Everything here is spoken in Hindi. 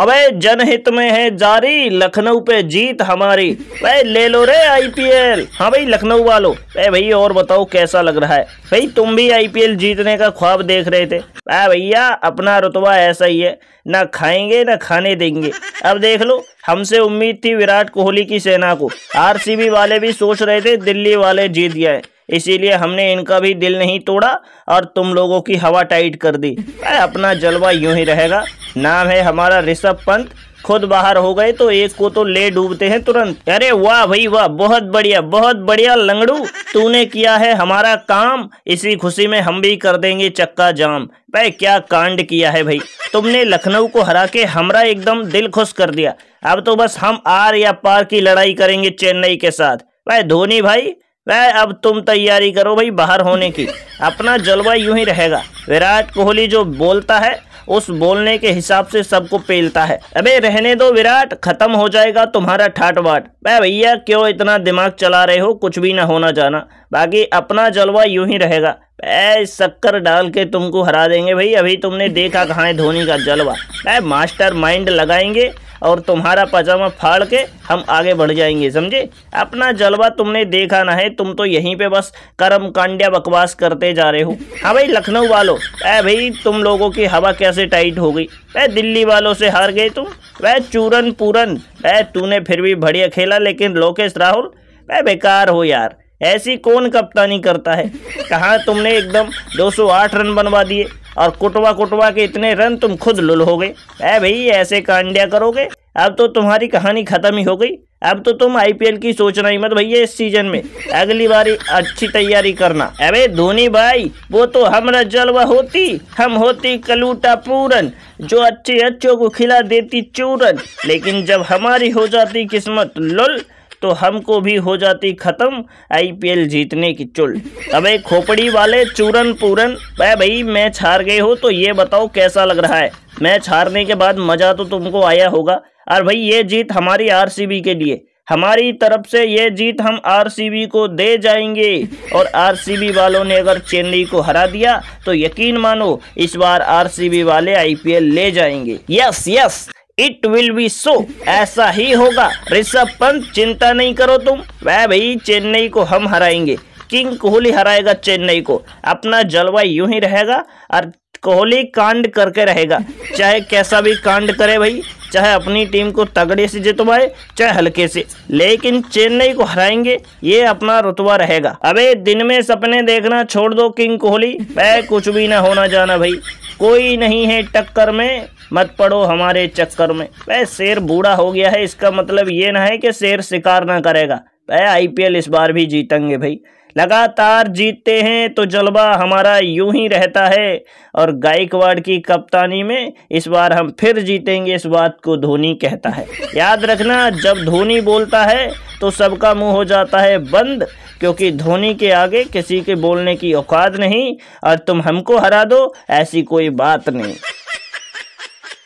अबे जनहित में है जारी लखनऊ पे जीत हमारी भाई ले लो रे आईपीएल हाँ भाई लखनऊ वालों अरे भाई और बताओ कैसा लग रहा है भाई तुम भी आईपीएल जीतने का ख्वाब देख रहे थे अरे भैया अपना रुतबा ऐसा ही है ना खाएंगे ना खाने देंगे अब देख लो हमसे उम्मीद थी विराट कोहली की सेना को आरसीबी वाले भी सोच रहे थे दिल्ली वाले जीत गए इसीलिए हमने इनका भी दिल नहीं तोड़ा और तुम लोगों की हवा टाइट कर दी अपना जलवा यूं ही रहेगा नाम है हमारा ऋषभ पंत खुद बाहर हो गए तो एक को तो ले डूबते हैं तुरंत अरे वाह भाई वाह बहुत बढ़िया बहुत बढ़िया लंगड़ू तूने किया है हमारा काम इसी खुशी में हम भी कर देंगे चक्का जाम भाई क्या कांड किया है भाई तुमने लखनऊ को हरा के हमारा एकदम दिल खुश कर दिया अब तो बस हम आर या पार की लड़ाई करेंगे चेन्नई के साथ भाई धोनी भाई वह अब तुम तैयारी करो भाई बाहर होने की अपना जलवा यूं ही रहेगा विराट कोहली जो बोलता है उस बोलने के हिसाब से सबको पेलता है अबे रहने दो विराट खत्म हो जाएगा तुम्हारा ठाट बाट भैया क्यों इतना दिमाग चला रहे हो कुछ भी ना होना जाना बाकी अपना जलवा यूं ही रहेगा शक्कर डाल के तुमको हरा देंगे भाई अभी तुमने देखा कहाँ है धोनी का जलवा मास्टर माइंड लगाएंगे और तुम्हारा पजामा फाड़ के हम आगे बढ़ जाएंगे समझे अपना जलवा तुमने देखा ना है तुम तो यहीं पे बस कर्म कांड्या बकवास करते जा रहे हो हाँ भाई लखनऊ वालों अः भाई तुम लोगों की हवा कैसे टाइट हो गई वह दिल्ली वालों से हार गए तुम वह चूरन पूरन वह तूने फिर भी बढ़िया खेला लेकिन लोकेश राहुल वह बेकार हो यार ऐसी कौन कप्तानी करता है कहाँ तुमने एकदम 208 रन बनवा दिए और कुटवा कुटवा के इतने रन तुम खुद लुल हो गए ऐ भाई ऐसे कांडिया करोगे अब तो तुम्हारी कहानी खत्म ही हो गई अब तो तुम आईपीएल की सोचना ही मत भैया इस सीजन में अगली बारी अच्छी तैयारी करना अबे धोनी भाई वो तो हमरा जलवा होती हम होती कलूटा पूरन जो अच्छे अच्छों को खिला देती चूरन लेकिन जब हमारी हो जाती किस्मत लुल तो हमको भी हो जाती ख़त्म आईपीएल जीतने की चुल अबे खोपड़ी वाले चूरन पूरन भाई मैच हार गए हो तो ये बताओ कैसा लग रहा है मैच हारने के बाद मज़ा तो तुमको आया होगा और भाई ये जीत हमारी आर के लिए हमारी तरफ से ये जीत हम आरसीबी को दे जाएंगे और आरसीबी वालों ने अगर चेन्नई को हरा दिया तो यकीन मानो इस बार आरसीबी वाले आईपीएल ले जाएंगे yes yes it will be so ऐसा ही होगा ऋषभ पंत चिंता नहीं करो तुम वह भाई चेन्नई को हम हराएंगे किंग कोहली हराएगा चेन्नई को अपना जलवा यूं ही रहेगा और कोहली कांड करके रहेगा चाहे कैसा भी कांड करे भाई चाहे अपनी टीम को तगड़े से जितवाए चाहे हल्के से लेकिन चेन्नई को हराएंगे ये अपना रुतबा रहेगा अबे दिन में सपने देखना छोड़ दो किंग कोहली वह कुछ भी ना होना जाना भाई कोई नहीं है टक्कर में मत पड़ो हमारे चक्कर में वह शेर बूढ़ा हो गया है इसका मतलब ये ना है कि शेर शिकार ना करेगा वह आईपीएल इस बार भी जीतेंगे भाई लगातार जीतते हैं तो जलवा हमारा यूं ही रहता है और गायकवाड़ की कप्तानी में इस बार हम फिर जीतेंगे इस बात को धोनी कहता है याद रखना जब धोनी बोलता है तो सबका मुंह हो जाता है बंद क्योंकि धोनी के आगे किसी के बोलने की औकात नहीं और तुम हमको हरा दो ऐसी कोई बात नहीं